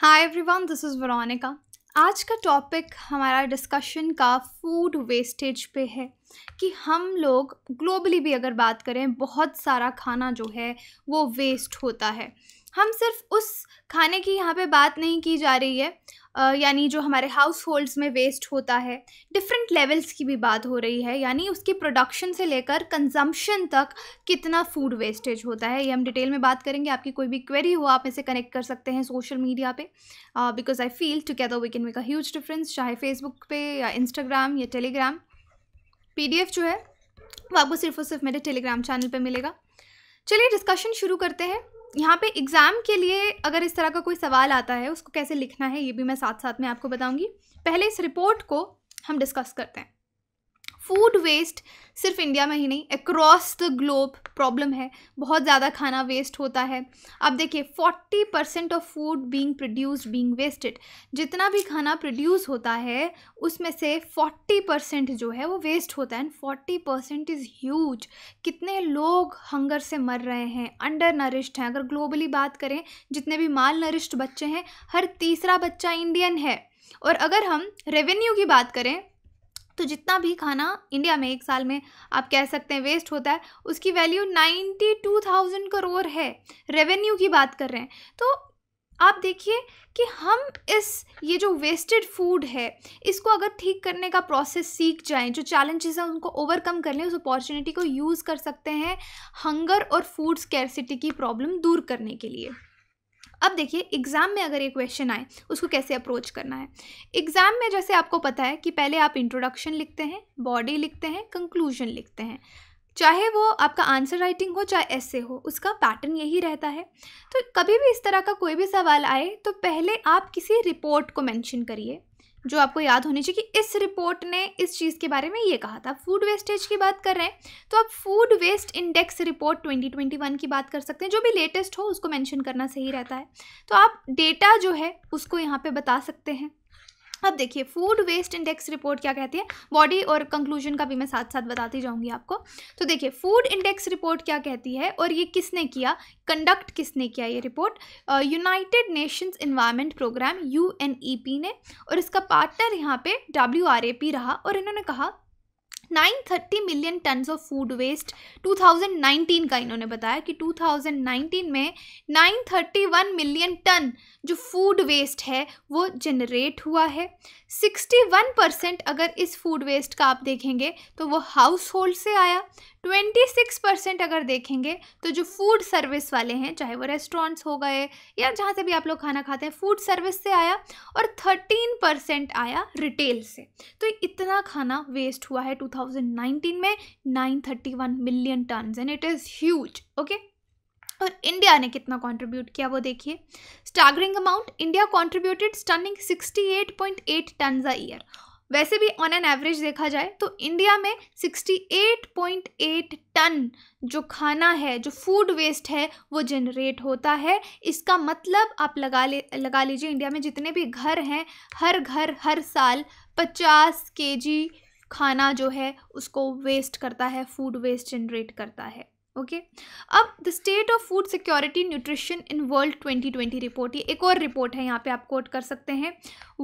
hi everyone this is Veronica आज का topic हमारा डिस्कशन का फूड वेस्टेज पे है कि हम लोग ग्लोबली भी अगर बात करें बहुत सारा खाना जो है वो वेस्ट होता है हम सिर्फ उस खाने की यहाँ पे बात नहीं की जा रही है यानी जो हमारे हाउस होल्ड्स में वेस्ट होता है डिफरेंट लेवल्स की भी बात हो रही है यानी उसकी प्रोडक्शन से लेकर कंजम्पशन तक कितना फूड वेस्टेज होता है ये हम डिटेल में बात करेंगे आपकी कोई भी क्वेरी हो आप इसे कनेक्ट कर सकते हैं सोशल मीडिया पे because I feel together we can make a huge difference चाहे फेसबुक पे या इंस्टाग्राम या टेलीग्राम पी जो है वो आपको सिर्फ और सिर्फ मेरे टेलीग्राम चैनल पर मिलेगा चलिए डिस्कशन शुरू करते हैं यहाँ पे एग्ज़ाम के लिए अगर इस तरह का कोई सवाल आता है उसको कैसे लिखना है ये भी मैं साथ साथ में आपको बताऊँगी पहले इस रिपोर्ट को हम डिस्कस करते हैं फूड वेस्ट सिर्फ इंडिया में ही नहीं अक्रॉस द ग्लोब प्रॉब्लम है बहुत ज़्यादा खाना वेस्ट होता है अब देखिए forty percent of food being produced being wasted जितना भी खाना प्रोड्यूस होता है उसमें से फोर्टी परसेंट जो है वो वेस्ट होता है and forty percent is huge कितने लोग हंगर से मर रहे हैं अंडर नरिश्ड हैं अगर ग्लोबली बात करें जितने भी माल नरिश्ड बच्चे हैं हर तीसरा बच्चा इंडियन है और अगर हम रेवेन्यू की बात करें तो जितना भी खाना इंडिया में एक साल में आप कह सकते हैं वेस्ट होता है उसकी value ninety two thousand crore है रेवेन्यू की बात कर रहे हैं तो आप देखिए कि हम इस ये जो वेस्टेड फूड है इसको अगर ठीक करने का प्रोसेस सीख जाएं जो चैलेंजेस हैं उनको ओवरकम कर लें उस अपॉर्चुनिटी को यूज़ कर सकते हैं हंगर और फूड स्कैरसिटी की प्रॉब्लम दूर करने के लिए अब देखिए एग्ज़ाम में अगर एक क्वेश्चन आए उसको कैसे अप्रोच करना है एग्ज़ाम में जैसे आपको पता है कि पहले आप इंट्रोडक्शन लिखते हैं बॉडी लिखते हैं कंक्लूजन लिखते हैं चाहे वो आपका आंसर राइटिंग हो चाहे ऐसे हो उसका पैटर्न यही रहता है तो कभी भी इस तरह का कोई भी सवाल आए तो पहले आप किसी रिपोर्ट को मेंशन करिए जो आपको याद होनी चाहिए कि इस रिपोर्ट ने इस चीज़ के बारे में ये कहा था फूड वेस्टेज की बात कर रहे हैं तो आप फूड वेस्ट इंडेक्स रिपोर्ट 2021 की बात कर सकते हैं जो भी लेटेस्ट हो उसको मेंशन करना सही रहता है तो आप डेटा जो है उसको यहाँ पे बता सकते हैं अब देखिए फूड वेस्ट इंडेक्स रिपोर्ट क्या कहती है बॉडी और कंक्लूजन का भी मैं साथ साथ बताती जाऊंगी आपको तो देखिए फूड इंडेक्स रिपोर्ट क्या कहती है और ये किसने किया कंडक्ट किसने किया ये report United Nations environment programme यू ने और इसका पार्टनर यहाँ पे डब्ल्यू रहा और इन्होंने कहा 930 million tons of food waste 2019 का इन्होंने बताया कि 2019 में 931 मिलियन टन जो फूड वेस्ट है वो जनरेट हुआ है 61 परसेंट अगर इस फूड वेस्ट का आप देखेंगे तो वो हाउस होल्ड से आया 26% अगर देखेंगे तो जो फूड सर्विस वाले हैं चाहे वो रेस्टोरेंट्स हो गए या जहाँ से भी आप लोग खाना खाते हैं फूड सर्विस से आया और 13% आया रिटेल से तो इतना खाना वेस्ट हुआ है 2019 में 931 million ton and it is huge okay और इंडिया ने कितना कंट्रीब्यूट किया वो देखिए staggering amount India contributed stunning 68.8 ton a year वैसे भी ऑन एन एवरेज देखा जाए तो इंडिया में 68.8 टन जो खाना है जो फूड वेस्ट है वो जनरेट होता है इसका मतलब आप लगा ले लगा लीजिए इंडिया में जितने भी घर हैं हर घर हर साल 50 के खाना जो है उसको वेस्ट करता है फूड वेस्ट जनरेट करता है ओके अब the state of food security nutrition in world 2020 report ये एक और रिपोर्ट है यहाँ पे आप कोट कर सकते हैं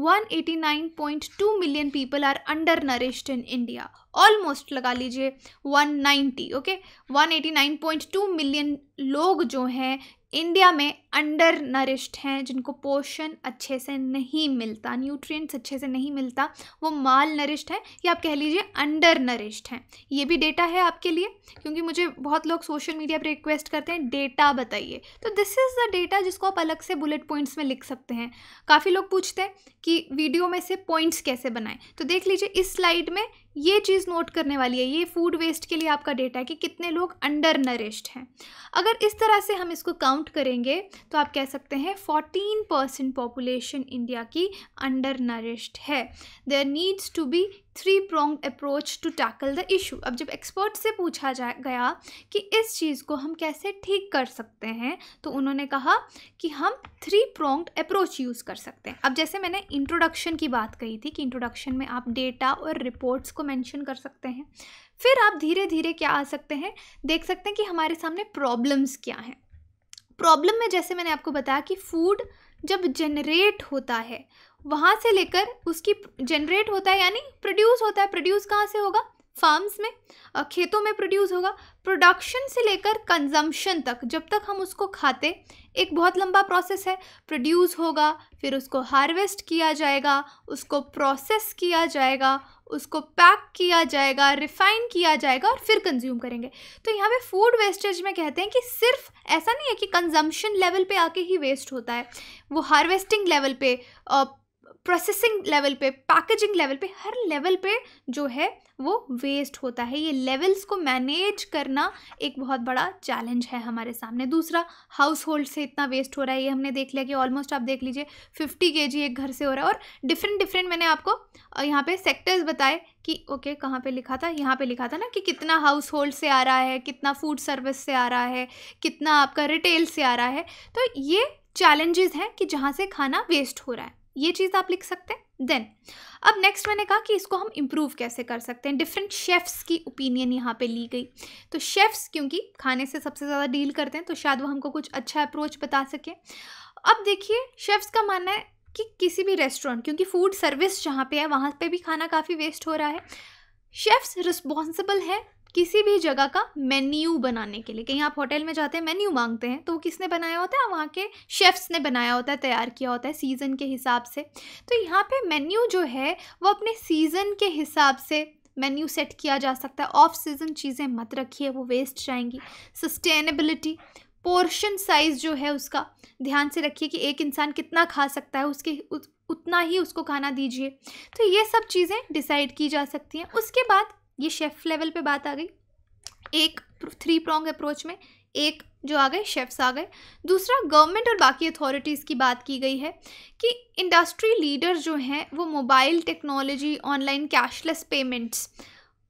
189.2 million people are undernourished in India almost लगा लीजिए 190 ओके 189.2 मिलियन लोग जो हैं इंडिया में अंडर नरिश्ड हैं जिनको पोषण अच्छे से नहीं मिलता न्यूट्रिएंट्स अच्छे से नहीं मिलता वो माल नरिश्ड हैं या आप कह लीजिए अंडर नरिश्ड हैं ये भी डेटा है आपके लिए क्योंकि मुझे बहुत लोग सोशल मीडिया पर रिक्वेस्ट करते हैं डेटा बताइए तो दिस इज़ द डेटा जिसको आप अलग से बुलेट पॉइंट्स में लिख सकते हैं काफ़ी लोग पूछते हैं कि वीडियो में से पॉइंट्स कैसे बनाएं तो देख लीजिए इस स्लाइड में ये चीज़ नोट करने वाली है ये फूड वेस्ट के लिए आपका डेटा है कि कितने लोग अंडर नरिश्ड हैं अगर इस तरह से हम इसको काउंट करेंगे तो आप कह सकते हैं फोर्टीन परसेंट पॉपुलेशन इंडिया की अंडर नरिश्ड है there needs to be three prong approach to tackle the issue अब जब एक्सपर्ट से पूछा जा गया कि इस चीज़ को हम कैसे ठीक कर सकते हैं तो उन्होंने कहा कि हम थ्री प्रोंग अप्रोच यूज़ कर सकते हैं अब जैसे मैंने इंट्रोडक्शन की बात कही थी कि इंट्रोडक्शन में आप डेटा और रिपोर्ट्स को मैंशन कर सकते हैं फिर आप धीरे धीरे क्या आ सकते हैं देख सकते हैं कि हमारे सामने प्रॉब्लम्स क्या हैं प्रॉब्लम में जैसे मैंने आपको बताया कि फूड जब जनरेट होता है वहाँ से लेकर उसकी जनरेट होता है यानी प्रोड्यूस होता है प्रोड्यूस कहाँ से होगा फार्म्स में खेतों में प्रोड्यूस होगा प्रोडक्शन से लेकर कंजम्पशन तक जब तक हम उसको खाते एक बहुत लंबा प्रोसेस है प्रोड्यूस होगा फिर उसको हार्वेस्ट किया जाएगा उसको प्रोसेस किया जाएगा उसको पैक किया जाएगा रिफाइन किया जाएगा और फिर कंज्यूम करेंगे तो यहाँ पे फूड वेस्टेज में कहते हैं कि सिर्फ ऐसा नहीं है कि कंजम्पशन लेवल पे आके ही वेस्ट होता है वो हार्वेस्टिंग लेवल पे प्रोसेसिंग लेवल पे पैकेजिंग लेवल पे हर लेवल पे जो है वो वेस्ट होता है ये लेवल्स को मैनेज करना एक बहुत बड़ा चैलेंज है हमारे सामने दूसरा हाउस होल्ड से इतना वेस्ट हो रहा है ये हमने देख लिया कि ऑलमोस्ट आप देख लीजिए फिफ्टी के एक घर से हो रहा है और डिफरेंट डिफरेंट मैंने आपको यहाँ पे सेक्टर्स बताए कि ओके okay, कहाँ पे लिखा था यहाँ पे लिखा था ना कि कितना हाउस होल्ड से आ रहा है कितना फूड सर्विस से आ रहा है कितना आपका रिटेल से आ रहा है तो ये चैलेंजेस हैं कि जहाँ से खाना वेस्ट हो रहा है ये चीज़ आप लिख सकते हैं देन अब नेक्स्ट मैंने कहा कि इसको हम इम्प्रूव कैसे कर सकते हैं डिफरेंट शेफ़्स की ओपिनियन यहाँ पे ली गई तो शेफ़्स क्योंकि खाने से सबसे ज़्यादा डील करते हैं तो शायद वो हमको कुछ अच्छा अप्रोच बता सकें अब देखिए शेफ़्स का मानना है कि किसी भी रेस्टोरेंट क्योंकि फ़ूड सर्विस जहाँ पे है वहाँ पे भी खाना काफ़ी वेस्ट हो रहा है शेफ्स रिस्पॉन्सिबल हैं किसी भी जगह का मेन्यू बनाने के लिए कहीं आप होटल में जाते हैं मेन्यू मांगते हैं तो वो किसने बनाया होता है वहाँ के शेफ्स ने बनाया होता है तैयार किया होता है सीज़न के हिसाब से तो यहाँ पे मेन्यू जो है वो अपने सीज़न के हिसाब से मेन्यू सेट किया जा सकता है ऑफ सीज़न चीज़ें मत रखिए वो वेस्ट जाएंगी सस्टेनेबिलिटी पोर्शन साइज़ जो है उसका ध्यान से रखिए कि एक इंसान कितना खा सकता है उसके उतना ही उसको खाना दीजिए तो ये सब चीज़ें डिसाइड की जा सकती हैं उसके बाद ये शेफ़ लेवल पे बात आ गई एक थ्री प्रॉन्ग अप्रोच में एक जो आ गए शेफ्स आ गए दूसरा गवर्नमेंट और बाकी अथॉरिटीज़ की बात की गई है कि इंडस्ट्री लीडर जो हैं वो mobile technology online cashless payments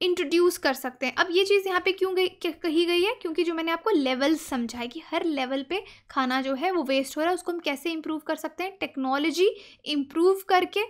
introduce कर सकते हैं अब ये चीज़ यहाँ पे क्यों गई कही गई है क्योंकि जो मैंने आपको लेवल समझा है कि हर लेवल पे खाना जो है वो वेस्ट हो रहा है उसको हम कैसे इम्प्रूव कर सकते हैं टेक्नोलॉजी इम्प्रूव करके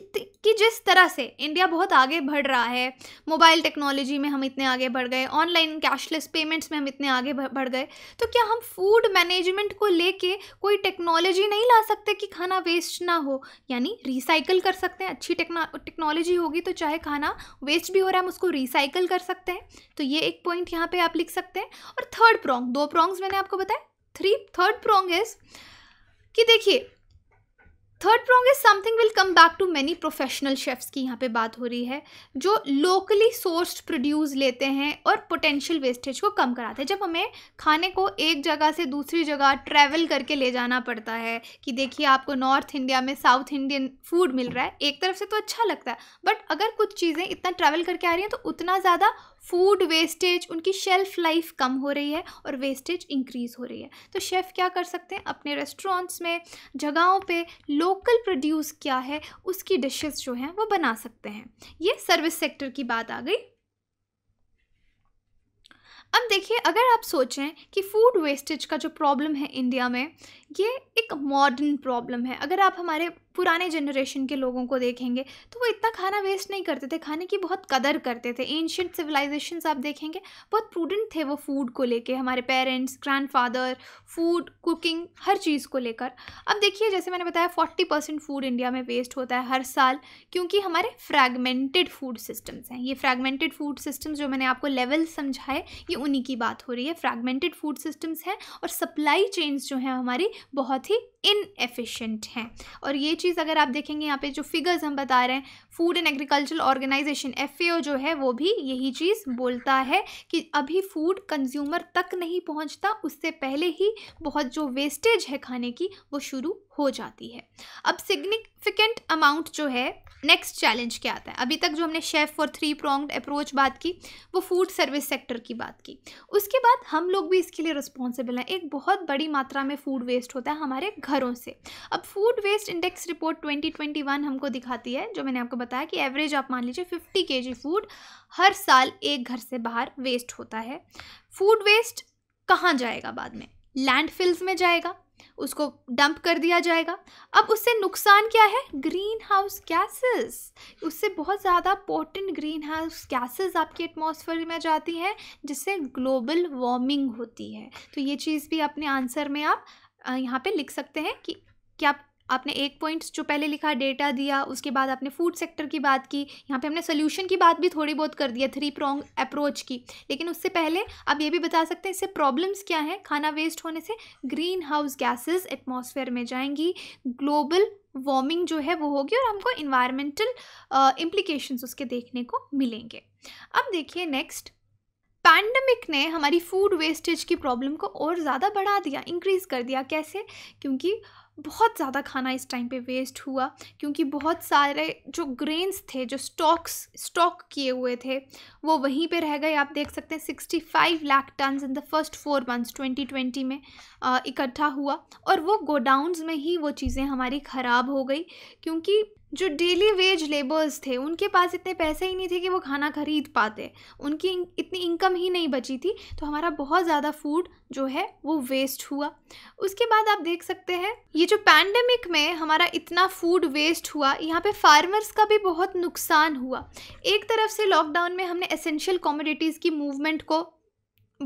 कि, जिस तरह से इंडिया बहुत आगे बढ़ रहा है मोबाइल टेक्नोलॉजी में हम इतने आगे बढ़ गए ऑनलाइन कैशलेस पेमेंट्स में हम इतने आगे बढ़ गए तो क्या हम फूड मैनेजमेंट को लेके कोई टेक्नोलॉजी नहीं ला सकते कि खाना वेस्ट ना हो यानी रिसाइकल कर सकते हैं अच्छी टेक्नोलॉजी होगी तो चाहे खाना वेस्ट भी हो रहा है हम उसको रिसाइकल कर सकते हैं तो ये एक पॉइंट यहाँ पर आप लिख सकते हैं और थर्ड प्रोंग दो प्रोंग्स मैंने आपको बताया थ्री थर्ड प्रोंग इज़ कि देखिए third prong is something will come back to many professional chefs की यहाँ पे बात हो रही है जो लोकली सोर्स्ड प्रोड्यूस लेते हैं और पोटेंशियल वेस्टेज को कम कराते हैं जब हमें खाने को एक जगह से दूसरी जगह ट्रैवल करके ले जाना पड़ता है कि देखिए आपको नॉर्थ इंडिया में साउथ इंडियन फूड मिल रहा है एक तरफ से तो अच्छा लगता है बट अगर कुछ चीज़ें इतना ट्रैवल करके आ रही हैं तो उतना ज़्यादा फूड वेस्टेज उनकी शेल्फ़ लाइफ कम हो रही है और वेस्टेज इंक्रीज़ हो रही है तो शेफ़ क्या कर सकते हैं अपने रेस्टोरेंट्स में जगहों पे लोकल प्रोड्यूस क्या है उसकी डिशेस जो हैं वो बना सकते हैं ये सर्विस सेक्टर की बात आ गई अब देखिए अगर आप सोचें कि फूड वेस्टेज का जो प्रॉब्लम है इंडिया में ये एक मॉडर्न प्रॉब्लम है अगर आप हमारे पुराने जनरेशन के लोगों को देखेंगे तो वो इतना खाना वेस्ट नहीं करते थे खाने की बहुत कदर करते थे एंशियट सिविलाइजेशन आप देखेंगे बहुत प्रूडेंट थे वो फूड को लेके हमारे पेरेंट्स ग्रैंडफादर फूड कुकिंग हर चीज़ को लेकर अब देखिए जैसे मैंने बताया फोर्टी परसेंट फूड इंडिया में वेस्ट होता है हर साल क्योंकि हमारे फ्रैगमेंटेड फूड सिस्टम्स हैं ये फ्रैगमेंटेड फूड सिस्टम्स जो मैंने आपको लेवल समझाए ये उन्हीं की बात हो रही है फ्रैगमेंटेड फूड सिस्टम्स हैं और सप्लाई चेन्स जो हैं हमारी बहुत ही इनएफिशेंट हैं और ये चीज़ अगर आप देखेंगे यहाँ पे जो फिगर्स हम बता रहे हैं food and agricultural organization F जो है वो भी यही चीज़ बोलता है कि अभी फूड कंज्यूमर तक नहीं पहुँचता उससे पहले ही बहुत जो वेस्टेज है खाने की वो शुरू हो जाती है अब सिग्निफिकेंट अमाउंट जो है नेक्स्ट चैलेंज क्या आता है अभी तक जो हमने शेफ़ और थ्री प्रोंग्ड अप्रोच बात की वो फूड सर्विस सेक्टर की बात की उसके बाद हम लोग भी इसके लिए रिस्पॉन्सिबल हैं एक बहुत बड़ी मात्रा में फ़ूड वेस्ट होता है हमारे घरों से अब फूड वेस्ट इंडेक्स रिपोर्ट 2021 हमको दिखाती है जो मैंने आपको बताया कि एवरेज आप मान लीजिए फिफ्टी के फूड हर साल एक घर से बाहर वेस्ट होता है फूड वेस्ट कहाँ जाएगा बाद में लैंडफिल्स में जाएगा उसको डंप कर दिया जाएगा अब उससे नुकसान क्या है ग्रीन हाउस गैसेस उससे बहुत ज़्यादा पोटेंट ग्रीन हाउस गैसेस आपकी एटमॉस्फेयर में जाती हैं जिससे ग्लोबल वार्मिंग होती है तो ये चीज़ भी अपने आंसर में आप यहाँ पे लिख सकते हैं कि क्या आपने एक पॉइंट जो पहले लिखा डेटा दिया उसके बाद आपने फूड सेक्टर की बात की यहाँ पे हमने सोल्यूशन की बात भी थोड़ी बहुत कर दिया थ्री प्रोंग अप्रोच की लेकिन उससे पहले आप ये भी बता सकते हैं इससे प्रॉब्लम्स क्या हैं खाना वेस्ट होने से ग्रीन हाउस गैसेज एटमॉस्फेयर में जाएंगी ग्लोबल वार्मिंग जो है वो होगी और हमको इन्वायरमेंटल uh, उसके देखने को मिलेंगे अब देखिए नेक्स्ट पैंडमिक ने हमारी फूड वेस्टेज की प्रॉब्लम को और ज़्यादा बढ़ा दिया इंक्रीज़ कर दिया कैसे क्योंकि बहुत ज़्यादा खाना इस टाइम पे वेस्ट हुआ क्योंकि बहुत सारे जो ग्रेन्स थे जो स्टॉक्स स्टॉक किए हुए थे वो वहीं पे रह गए आप देख सकते हैं sixty five lakh ton in the first four months twenty twenty में इकट्ठा हुआ और वो गोडाउंस में ही वो चीज़ें हमारी ख़राब हो गई क्योंकि जो डेली वेज लेबर्स थे उनके पास इतने पैसे ही नहीं थे कि वो खाना खरीद पाते उनकी इतनी इनकम ही नहीं बची थी तो हमारा बहुत ज़्यादा फूड जो है वो वेस्ट हुआ उसके बाद आप देख सकते हैं ये जो पैंडमिक में हमारा इतना फूड वेस्ट हुआ यहाँ पे फार्मर्स का भी बहुत नुकसान हुआ एक तरफ से लॉकडाउन में हमने एसेंशियल कॉमोडिटीज़ की मूवमेंट को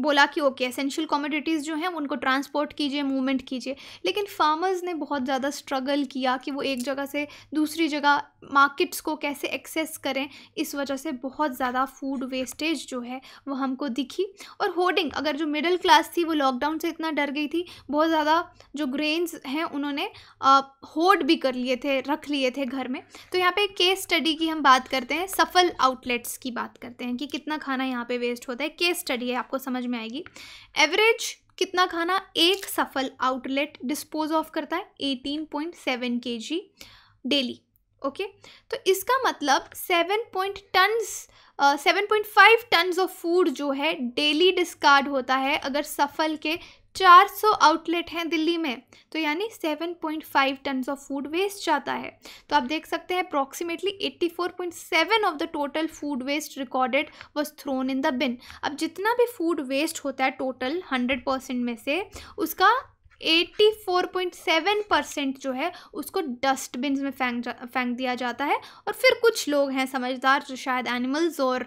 बोला कि ओके एसेंशियल कॉमोडिटीज़ जो हैं उनको ट्रांसपोर्ट कीजिए मूवमेंट कीजिए लेकिन फार्मर्स ने बहुत ज़्यादा स्ट्रगल किया कि वो एक जगह से दूसरी जगह मार्केट्स को कैसे एक्सेस करें इस वजह से बहुत ज़्यादा फूड वेस्टेज जो है वो हमको दिखी और होर्डिंग अगर जो मिडिल क्लास थी वो लॉकडाउन से इतना डर गई थी बहुत ज़्यादा जो ग्रेन्स हैं उन्होंने होर्ड भी कर लिए थे रख लिए थे घर में तो यहाँ पे केस स्टडी की हम बात करते हैं सफल आउटलेट्स की बात करते हैं कि कितना खाना यहाँ पर वेस्ट होता है केस स्टडी है आपको समझ में आएगी एवरेज कितना खाना एक सफल आउटलेट डिस्पोज ऑफ करता है एटीन पॉइंट डेली ओके तो इसका मतलब seven point tons seven point five tons of food जो है डेली डिस्कार्ड होता है अगर सफल के 400 आउटलेट हैं दिल्ली में तो यानी 7.5 टन्स ऑफ फूड वेस्ट जाता है तो आप देख सकते हैं approximately 84.7 of the total food waste recorded was thrown in the bin अब जितना भी फूड वेस्ट होता है टोटल 100 परसेंट में से उसका 84.7 परसेंट जो है उसको डस्टबिन में फेंक जा फेंक दिया जाता है और फिर कुछ लोग हैं समझदार जो शायद एनिमल्स और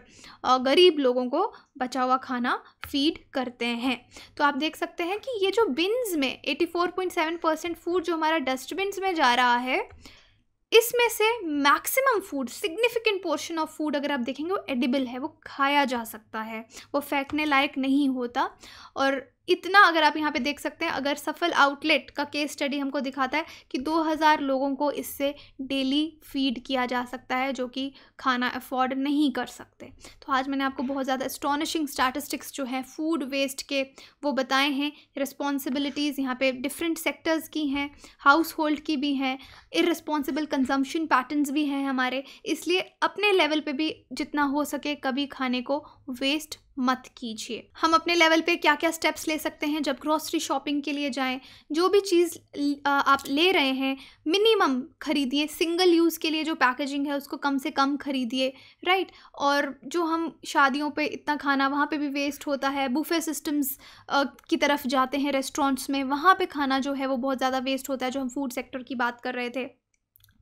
गरीब लोगों को बचा हुआ खाना फीड करते हैं तो आप देख सकते हैं कि ये जो बिन्स में 84.7 परसेंट फूड जो हमारा डस्टबिन में जा रहा है इसमें से maximum food significant portion of food अगर आप देखेंगे वो एडिबल है वो खाया जा सकता है वो फेंकने लायक नहीं होता और इतना अगर आप यहाँ पे देख सकते हैं अगर सफल आउटलेट का केस स्टडी हमको दिखाता है कि 2000 लोगों को इससे डेली फीड किया जा सकता है जो कि खाना अफोर्ड नहीं कर सकते तो आज मैंने आपको बहुत ज़्यादा एस्टोनिशिंग स्टैटिस्टिक्स जो हैं फूड वेस्ट के वो बताए हैं रिस्पॉन्सिबिलिटीज़ यहाँ पे डिफरेंट सेक्टर्स की हैं हाउस होल्ड की भी हैं इरिस्पॉन्सिबल कंजम्पशन पैटर्न भी हैं हमारे इसलिए अपने लेवल पर भी जितना हो सके कभी खाने को वेस्ट मत कीजिए हम अपने लेवल पे क्या क्या स्टेप्स ले सकते हैं जब ग्रॉसरी शॉपिंग के लिए जाएं जो भी चीज़ आप ले रहे हैं मिनिमम खरीदिए सिंगल यूज़ के लिए जो पैकेजिंग है उसको कम से कम खरीदिए राइट और जो हम शादियों पे इतना खाना वहाँ पे भी वेस्ट होता है बुफे सिस्टम्स की तरफ जाते हैं रेस्टोरेंट्स में वहाँ पर खाना जो है वो बहुत ज़्यादा वेस्ट होता है जो हम फूड सेक्टर की बात कर रहे थे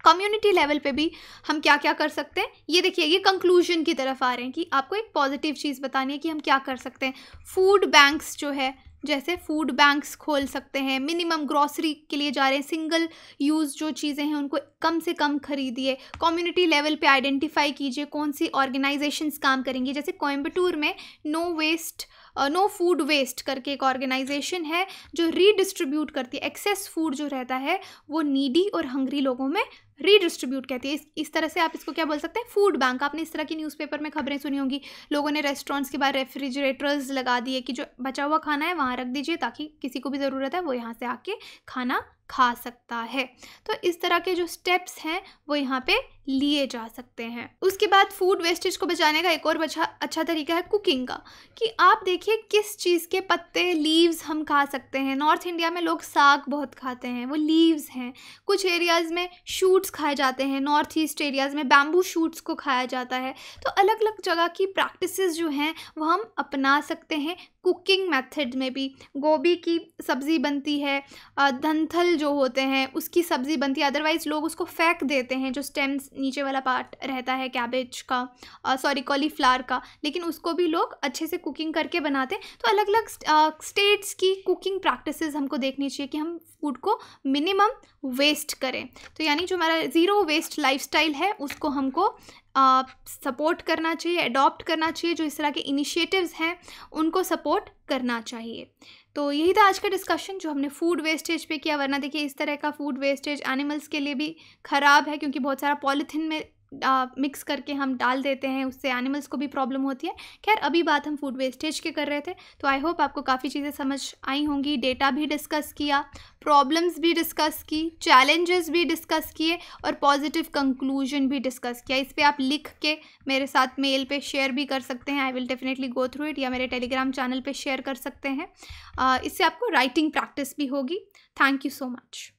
कम्युनिटी लेवल पे भी हम क्या क्या कर सकते हैं ये देखिए ये कंक्लूजन की तरफ आ रहे हैं कि आपको एक पॉजिटिव चीज़ बतानी है कि हम क्या कर सकते हैं फूड बैंक्स जो है जैसे फूड बैंक्स खोल सकते हैं मिनिमम ग्रॉसरी के लिए जा रहे हैं सिंगल यूज़ जो चीज़ें हैं उनको कम से कम खरीदिए कम्युनिटी लेवल पे आइडेंटिफाई कीजिए कौन सी ऑर्गेनाइजेशंस काम करेंगी जैसे कोयम्बटूर में no waste no food waste करके एक ऑर्गेनाइजेशन है जो रीडिस्ट्रीब्यूट करती है एक्सेस फूड जो रहता है वो नीडी और हंग्री लोगों में रीडिस्ट्रीब्यूट कहती है इस, इस तरह से आप इसको क्या बोल सकते हैं फूड बैंक आपने इस तरह की न्यूज़पेपर में खबरें सुनी होंगी लोगों ने रेस्टोरेंट्स के बाहर रेफ्रिजरेटर्स लगा दिए कि जो बचा हुआ खाना है वहाँ रख दीजिए ताकि किसी को भी ज़रूरत है वो यहाँ से आके खाना खा सकता है तो इस तरह के जो स्टेप्स हैं वो यहाँ पे लिए जा सकते हैं उसके बाद फूड वेस्टेज को बचाने का एक और बचा अच्छा तरीका है कुकिंग का कि आप देखिए किस चीज़ के पत्ते लीव्स हम खा सकते हैं नॉर्थ इंडिया में लोग साग बहुत खाते हैं वो लीव्स हैं कुछ एरियाज़ में शूट्स खाए जाते हैं नॉर्थ ईस्ट एरियाज़ में बैम्बू शूट्स को खाया जाता है तो अलग अलग जगह की प्रैक्टिस जो हैं वो हम अपना सकते हैं कुकिंग मेथड में भी गोभी की सब्ज़ी बनती है धनथल जो होते हैं उसकी सब्ज़ी बनती है अदरवाइज़ लोग उसको फेंक देते हैं जो स्टेम्स नीचे वाला पार्ट रहता है कैबेज का सॉरी कॉलीफ्लावर का लेकिन उसको भी लोग अच्छे से कुकिंग करके बनाते हैं तो अलग अलग स्टेट्स की कुकिंग प्रैक्टिस हमको देखनी चाहिए कि हम फूड को मिनिमम वेस्ट करें तो यानी जो हमारा ज़ीरो वेस्ट लाइफ है उसको हमको सपोर्ट करना चाहिए अडॉप्ट करना चाहिए जो इस तरह के इनिशिएटिव्स हैं उनको सपोर्ट करना चाहिए तो यही था आज का डिस्कशन जो हमने फूड वेस्टेज पे किया वरना देखिए इस तरह का फूड वेस्टेज एनिमल्स के लिए भी ख़राब है क्योंकि बहुत सारा पॉलीथिन में मिक्स करके हम डाल देते हैं उससे एनिमल्स को भी प्रॉब्लम होती है खैर अभी बात हम फूड वेस्टेज के कर रहे थे तो आई होप आपको काफ़ी चीज़ें समझ आई होंगी डेटा भी डिस्कस किया प्रॉब्लम्स भी डिस्कस की चैलेंजेस भी डिस्कस किए और पॉजिटिव कंक्लूजन भी डिस्कस किया इस पर आप लिख के मेरे साथ मेल पे शेयर भी कर सकते हैं I will definitely go through it या मेरे टेलीग्राम चैनल पे शेयर कर सकते हैं इससे आपको राइटिंग प्रैक्टिस भी होगी थैंक यू सो मच